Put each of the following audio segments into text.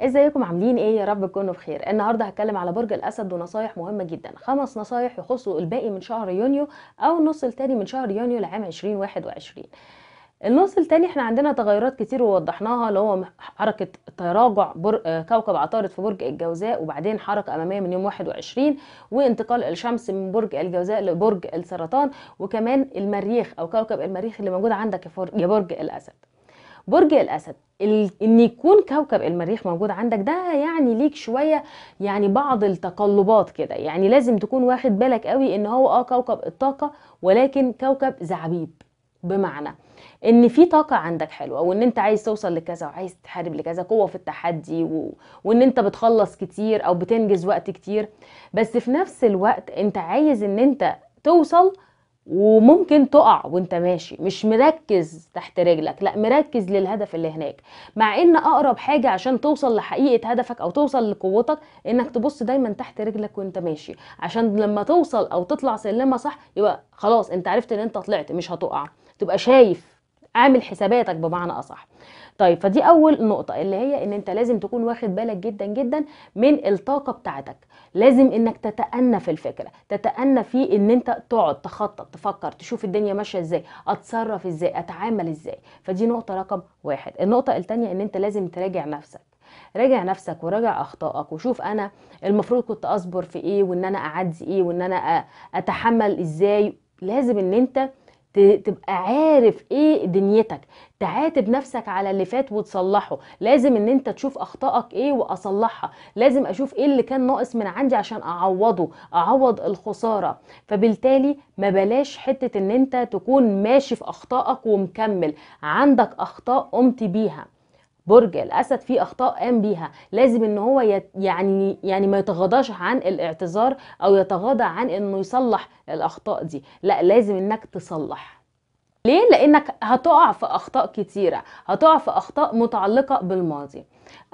ازيكم عاملين ايه يا رب تكونوا بخير النهارده هتكلم على برج الاسد ونصايح مهمه جدا خمس نصايح يخصوا الباقي من شهر يونيو او النص الثاني من شهر يونيو لعام 2021 النص الثاني احنا عندنا تغيرات كتير ووضحناها اللي هو حركة تراجع بر... كوكب عطارد في برج الجوزاء وبعدين حركة أمامية من يوم 21 وانتقال الشمس من برج الجوزاء لبرج السرطان وكمان المريخ أو كوكب المريخ اللي موجود عندك يا برج الأسد برج الاسد ان يكون كوكب المريخ موجود عندك ده يعني ليك شويه يعني بعض التقلبات كده يعني لازم تكون واخد بالك قوي ان هو اه كوكب الطاقه ولكن كوكب زعبيب بمعنى ان في طاقه عندك حلوه وان انت عايز توصل لكذا وعايز تحارب لكذا قوه في التحدي و... وان انت بتخلص كتير او بتنجز وقت كتير بس في نفس الوقت انت عايز ان انت توصل وممكن تقع وانت ماشي مش مركز تحت رجلك لا مركز للهدف اللي هناك مع ان اقرب حاجة عشان توصل لحقيقة هدفك او توصل لقوتك انك تبص دايما تحت رجلك وانت ماشي عشان لما توصل او تطلع سلمة صح يبقى خلاص انت عرفت ان انت طلعت مش هتقع تبقى شايف اعمل حساباتك بمعنى اصح طيب فدي اول نقطه اللي هي ان انت لازم تكون واخد بالك جدا جدا من الطاقه بتاعتك لازم انك تتأنى في الفكره تتأنى في ان انت تقعد تخطط تفكر تشوف الدنيا ماشيه ازاي اتصرف ازاي اتعامل ازاي فدي نقطه رقم واحد النقطه الثانيه ان انت لازم تراجع نفسك راجع نفسك وراجع اخطائك وشوف انا المفروض كنت اصبر في ايه وان انا اعدي ايه وان انا اتحمل ازاي لازم ان انت تبقى عارف ايه دنيتك تعاتب نفسك على اللي فات وتصلحه لازم ان انت تشوف اخطائك ايه واصلحها لازم اشوف ايه اللي كان ناقص من عندي عشان اعوضه اعوض الخساره فبالتالي ما بلاش حته ان انت تكون ماشي في اخطائك ومكمل عندك اخطاء قمت بيها برج الاسد فيه اخطاء قام بيها لازم ان هو يعني يعني ما يتغاضاش عن الاعتذار او يتغاضى عن انه يصلح الاخطاء دي لا لازم انك تصلح ليه لانك هتقع في اخطاء كتيره هتقع في اخطاء متعلقه بالماضي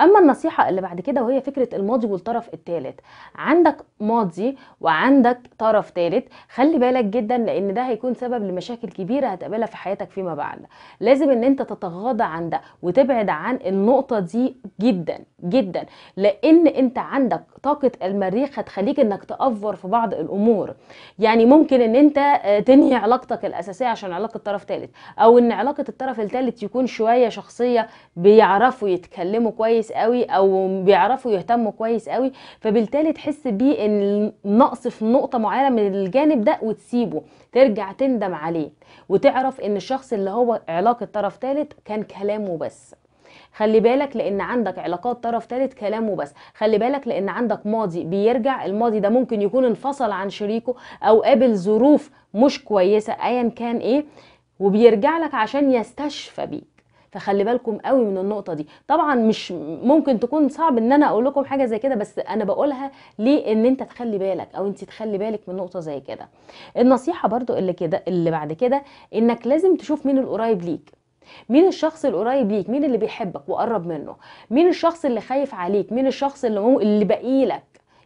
اما النصيحه اللي بعد كده وهي فكره الماضي والطرف الثالث عندك ماضي وعندك طرف ثالث خلي بالك جدا لان ده هيكون سبب لمشاكل كبيره هتقابلها في حياتك فيما بعد لازم ان انت تتغاضى عن ده وتبعد عن النقطه دي جدا جدا لان انت عندك طاقه المريخ هتخليك انك تافور في بعض الامور يعني ممكن ان انت آه، تنهي علاقتك الاساسيه عشان علاقه طرف ثالث او ان علاقه الطرف الثالث يكون شويه شخصيه بيعرفوا يتكلموا كويس كويس قوي او بيعرفوا يهتموا كويس قوي فبالتالي تحس بيه ان النقص في نقطه معينه من الجانب ده وتسيبه ترجع تندم عليه وتعرف ان الشخص اللي هو علاقه طرف ثالث كان كلامه بس خلي بالك لان عندك علاقات طرف ثالث كلامه بس خلي بالك لان عندك ماضي بيرجع الماضي ده ممكن يكون انفصل عن شريكه او قابل ظروف مش كويسه ايا كان ايه وبيرجع لك عشان يستشفى بيه فخلي بالكم قوي من النقطه دي طبعا مش ممكن تكون صعب ان انا اقول لكم حاجه زي كده بس انا بقولها ليه ان انت تخلي بالك او انت تخلي بالك من نقطه زي كده النصيحه برضو اللي كده اللي بعد كده انك لازم تشوف مين القريب ليك مين الشخص القريب ليك مين اللي بيحبك وقرب منه مين الشخص اللي خايف عليك مين الشخص اللي اللي بقيلك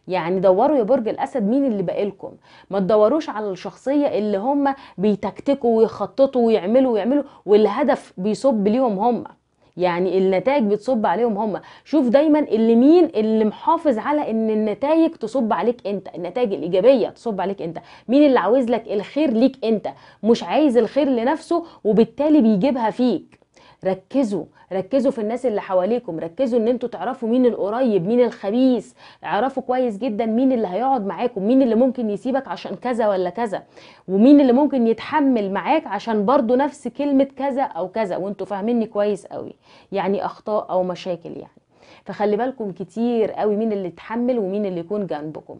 يعني دوروا يا برج الاسد مين اللي باقيلكم ما تدوروش على الشخصيه اللي هم بيتكتكوا ويخططوا ويعملوا ويعملوا والهدف بيصب ليهم هم يعني النتائج بتصب عليهم هم شوف دايما اللي مين اللي محافظ على ان النتائج تصب عليك انت النتائج الايجابيه تصب عليك انت مين اللي عاوز لك الخير ليك انت مش عايز الخير لنفسه وبالتالي بيجيبها فيك ركزوا ركزوا في الناس اللي حواليكم ركزوا ان انتوا تعرفوا مين القريب مين الخبيث اعرفوا كويس جدا مين اللي هيقعد معاكم مين اللي ممكن يسيبك عشان كذا ولا كذا ومين اللي ممكن يتحمل معاك عشان برضو نفس كلمة كذا او كذا وانتوا فاهميني كويس قوي يعني اخطاء او مشاكل يعني فخلي بالكم كتير قوي مين اللي يتحمل ومين اللي يكون جنبكم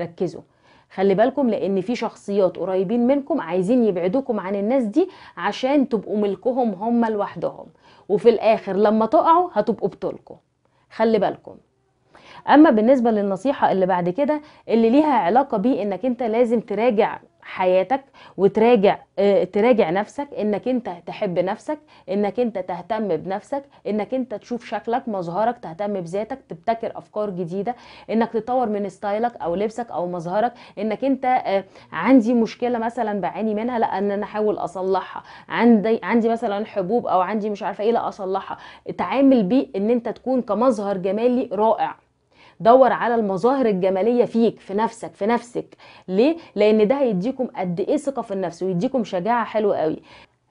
ركزوا خلي بالكم لان في شخصيات قريبين منكم عايزين يبعدوكم عن الناس دي عشان تبقوا ملكهم هم لوحدهم وفي الاخر لما تقعوا هتبقوا بطولكم خلي بالكم اما بالنسبه للنصيحه اللي بعد كده اللي ليها علاقه بيه انك انت لازم تراجع حياتك وتراجع آه، تراجع نفسك انك انت تحب نفسك انك انت تهتم بنفسك انك انت تشوف شكلك مظهرك تهتم بذاتك تبتكر افكار جديده انك تطور من ستايلك او لبسك او مظهرك انك انت آه، عندي مشكله مثلا بعاني منها لا ان انا احاول اصلحها عندي عندي مثلا حبوب او عندي مش عارفه ايه لا اصلحها اتعامل بيه ان انت تكون كمظهر جمالي رائع دور على المظاهر الجماليه فيك في نفسك في نفسك ليه لان ده هيديكم قد ايه ثقه في النفس ويديكم شجاعه حلوه قوي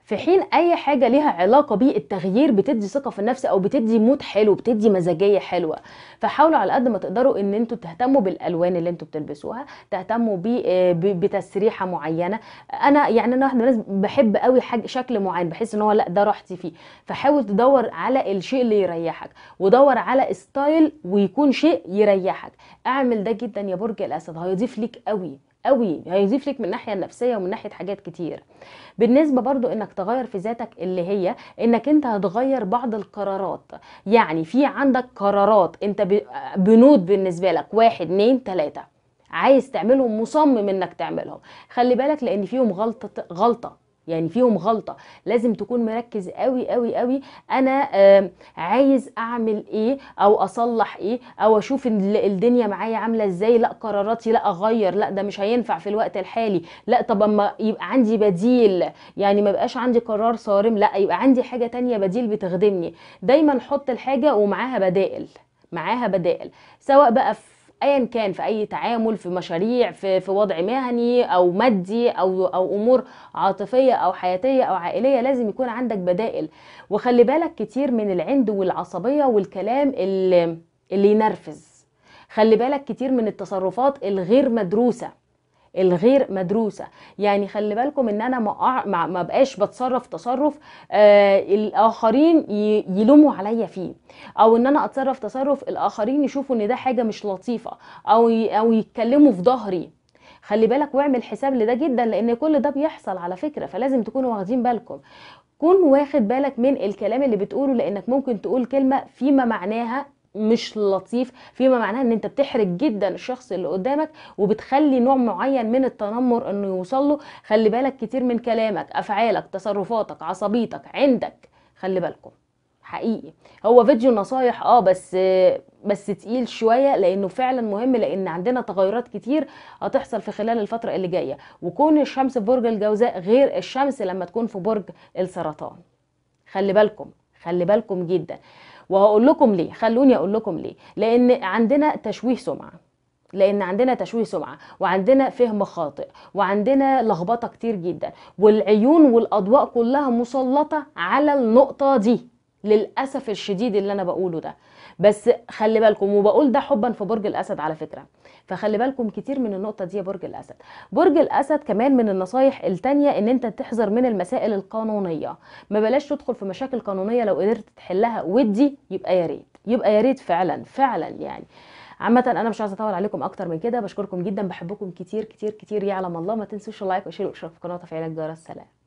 في حين اي حاجه ليها علاقه بالتغيير بتدي ثقه في النفس او بتدي مود حلو بتدي مزاجيه حلوه فحاولوا على قد ما تقدروا ان انتوا تهتموا بالالوان اللي انتوا بتلبسوها تهتموا آه، بتسريحه معينه انا يعني انا واحده بحب قوي حاجه شكل معين بحس ان هو لا ده راحتي فيه فحاول تدور على الشيء اللي يريحك ودور على ستايل ويكون شيء يريحك اعمل ده جدا يا برج الاسد هيضيف ليك قوي قوي هيضيف لك من الناحيه النفسيه ومن ناحيه حاجات كتير بالنسبه برضو انك تغير في ذاتك اللي هي انك انت هتغير بعض القرارات يعني في عندك قرارات انت بنود بالنسبه لك واحد اتنين تلاته عايز تعملهم مصمم انك تعملهم خلي بالك لان فيهم غلطه غلطه يعني فيهم غلطه لازم تكون مركز قوي قوي قوي انا عايز اعمل ايه او اصلح ايه او اشوف الدنيا معايا عامله ازاي لا قراراتي لا اغير لا ده مش هينفع في الوقت الحالي لا طب اما يبقى عندي بديل يعني ما بقاش عندي قرار صارم لا يبقى عندي حاجه تانية بديل بتخدمني دايما حط الحاجه ومعاها بدائل معاها بدائل سواء بقى في ايا كان في اي تعامل في مشاريع في, في وضع مهني او مادي او او امور عاطفيه او حياتيه او عائليه لازم يكون عندك بدائل وخلي بالك كتير من العند والعصبيه والكلام اللي, اللي ينرفز خلي بالك كتير من التصرفات الغير مدروسه الغير مدروسه يعني خلي بالكم ان انا ما, ما بقاش بتصرف تصرف آه الاخرين يلوموا عليا فيه او ان انا اتصرف تصرف الاخرين يشوفوا ان ده حاجه مش لطيفه او او يتكلموا في ظهري خلي بالك واعمل حساب لده جدا لان كل ده بيحصل على فكره فلازم تكونوا واخدين بالكم كون واخد بالك من الكلام اللي بتقوله لانك ممكن تقول كلمه فيما معناها مش لطيف فيما معناه ان انت بتحرج جدا الشخص اللي قدامك وبتخلي نوع معين من التنمر انه يوصل له خلي بالك كتير من كلامك افعالك تصرفاتك عصبيتك عندك خلي بالكم حقيقي هو فيديو نصايح اه بس بس تقيل شويه لانه فعلا مهم لان عندنا تغيرات كتير هتحصل في خلال الفتره اللي جايه وكون الشمس في برج الجوزاء غير الشمس لما تكون في برج السرطان خلي بالكم خلي بالكم جدا وهقول لكم ليه خلوني اقول لكم ليه لان عندنا تشويه سمعه لان عندنا تشويه سمعه وعندنا فهم خاطئ وعندنا لخبطه كتير جدا والعيون والاضواء كلها مسلطه على النقطه دي للاسف الشديد اللي انا بقوله ده بس خلي بالكم وبقول ده حبا في برج الاسد على فكره فخلي بالكم كتير من النقطه دي يا برج الاسد برج الاسد كمان من النصايح التانية ان انت تحذر من المسائل القانونيه ما بلاش تدخل في مشاكل قانونيه لو قدرت تحلها ودي يبقى يا ريت يبقى يا ريت فعلا فعلا يعني عامة أنا مش عايزة أطول عليكم أكتر من كده بشكركم جدا بحبكم كتير كتير كتير يعلم الله ما تنسوش اللايك وشير واشتراك في القناة وتفعيل الجرس سلام